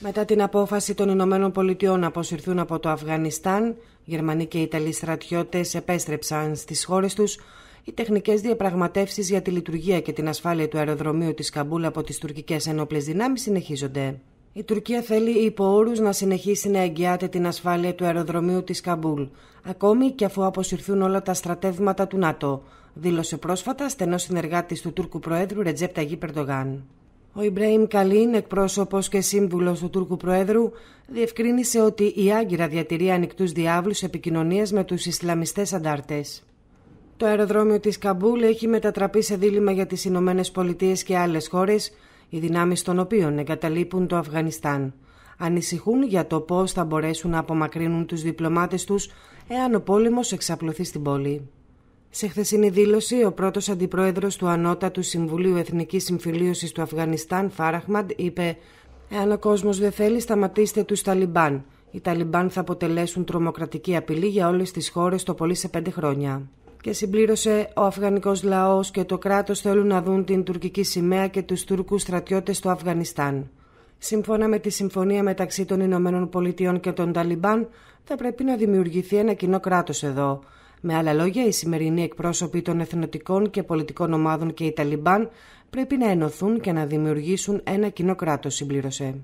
Μετά την απόφαση των Ηνωμένων Πολιτειών να αποσυρθούν από το Αφγανιστάν, Γερμανοί και Ιταλοί στρατιώτες επέστρεψαν στις χώρες τους. Οι τεχνικές διαπραγματεύσεις για τη λειτουργία και την ασφάλεια του αεροδρομίου της Καμπούλ από τις τουρκικές ενόπλες δυνάμεις συνεχίζονται. Η Τουρκία θέλει υπό όρους να συνεχίσει να εγγυάται την ασφάλεια του αεροδρομίου της Καμπούλ, ακόμη και αφού αποσυρθούν όλα τα στρατεύματα του ΝΑΤΟ, δήλωσε πρόσφατα στενός συνεργάτης του Τούρκου Προέδρου Ρετζέπτα Γη Περντογάν. Ο Ιμπραήμ Καλίν, εκπρόσωπος και σύμβουλος του Τούρκου Προέδρου, διευκρίνησε ότι η Άγκυρα διατηρεί ανοιχτούς διάβλους επικοινωνίας με τους Ισλαμιστές Αντάρτες. Το αεροδρόμιο της Καμπούλ έχει μετατραπεί σε δίλημα για τις Ηνωμένες Πολιτείες και άλλες χώρες, οι δυνάμεις των οποίων εγκαταλείπουν το Αφγανιστάν. Ανησυχούν για το πώς θα μπορέσουν να απομακρύνουν τους διπλωμάτες τους εάν ο πόλεμος εξαπλωθεί στην πόλη. Σε χθεσινή δήλωση, ο πρώτος αντιπρόεδρος του Ανώτατου Συμβουλίου Εθνικής Συμφιλίωσης του Αφγανιστάν, Φάραχμαντ, είπε «Εάν ο κόσμος δεν θέλει, σταματήστε τους Ταλιμπάν. Οι Ταλιμπάν θα αποτελέσουν τρομοκρατική απειλή για όλες τις χώρες το πολύ σε πέντε χρόνια». Και συμπλήρωσε, ο αφγανικός λαός και το κράτος θέλουν να δουν την τουρκική σημαία και τους Τούρκους στρατιώτες στο Αφγανιστάν. Σύμφωνα με τη συμφωνία μεταξύ των Ηνωμένων Πολιτειών και των Ταλιμπάν, θα πρέπει να δημιουργηθεί ένα κοινό κράτος εδώ, με άλλα λόγια, οι σημερινοί εκπρόσωποι των εθνοτικών και πολιτικών ομάδων και οι Ταλιμπάν πρέπει να ενωθούν και να δημιουργήσουν ένα κοινό κράτος, συμπλήρωσε.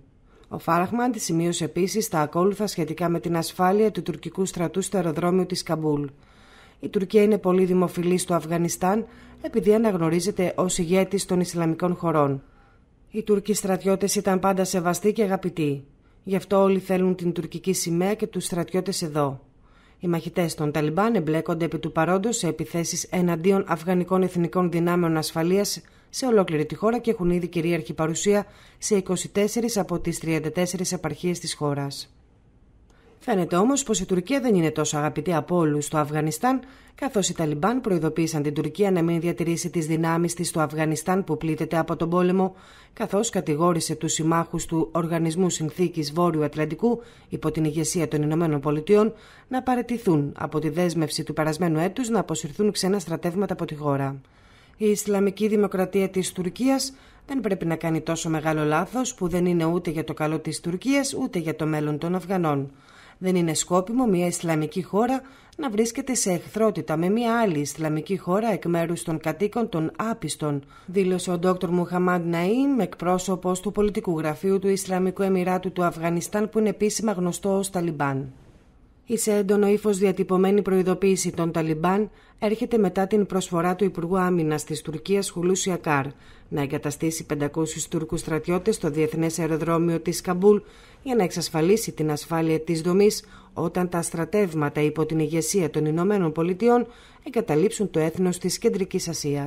Ο Φάραχμαν τη σημείωσε επίσης τα ακόλουθα σχετικά με την ασφάλεια του τουρκικού στρατού στο αεροδρόμιο της Καμπούλ. Η Τουρκία είναι πολύ δημοφιλή στο Αφγανιστάν επειδή αναγνωρίζεται ως ηγέτης των Ισλαμικών χωρών. Οι Τούρκοι στρατιώτες ήταν πάντα σεβαστοί και αγαπητοί. Γι' αυτό όλοι θέλουν την τουρκική σημαία και τους στρατιώτες εδώ. Οι μαχητές των Ταλιμπάν εμπλέκονται επί του παρόντος σε επιθέσεις εναντίον Αφγανικών Εθνικών Δυνάμεων Ασφαλείας σε ολόκληρη τη χώρα και έχουν ήδη κυρίαρχη παρουσία σε 24 από τις 34 επαρχίε της χώρας. Φαίνεται όμως πως η Τουρκία δεν είναι τόσο αγαπητή από όλους στο Αφγανιστάν, καθώς οι Ταλιμπάν προειδοποίησαν την Τουρκία να μην διατηρήσει τις δυνάμεις της στο Αφγανιστάν που πλήττεται από τον πόλεμο, καθώς κατηγόρησε τους συμμάχους του Οργανισμού Συνθήκης Βόρειου Ατλαντικού υπό την ηγεσία των Ηνωμένων Πολιτειών να παραιτηθούν από τη δέσμευση του περασμένου έτους να αποσυρθούν ξένα στρατεύματα από τη χώρα. Η Ισλαμική Δημοκρατία της Τουρκίας δεν πρέπει να κάνει τόσο μεγάλο λάθος που δεν είναι ούτε για το καλό της Τουρκίας ούτε για το μέλλον των Αφγανών δεν είναι σκόπιμο μια Ισλαμική χώρα να βρίσκεται σε εχθρότητα με μια άλλη Ισλαμική χώρα εκ μέρους των κατοίκων των άπιστων, δήλωσε ο Δόκτωρ Μουχαμάντ Ναΐμ, εκπρόσωπος του πολιτικού γραφείου του Ισλαμικού Εμμυράτου του Αφγανιστάν, που είναι επίσημα γνωστό ως Ταλιμπάν. Η σε έντονο ύφος διατυπωμένη προειδοποίηση των Ταλιμπάν έρχεται μετά την προσφορά του Υπουργού Άμυνας της Τουρκίας Χουλούσια Καρ να εγκαταστήσει 500 Τούρκους στρατιώτες στο διεθνές αεροδρόμιο της Καμπούλ για να εξασφαλίσει την ασφάλεια της δομής όταν τα στρατεύματα υπό την ηγεσία των Ηνωμένων Πολιτειών εγκαταλείψουν το έθνος της Κεντρικής Ασίας.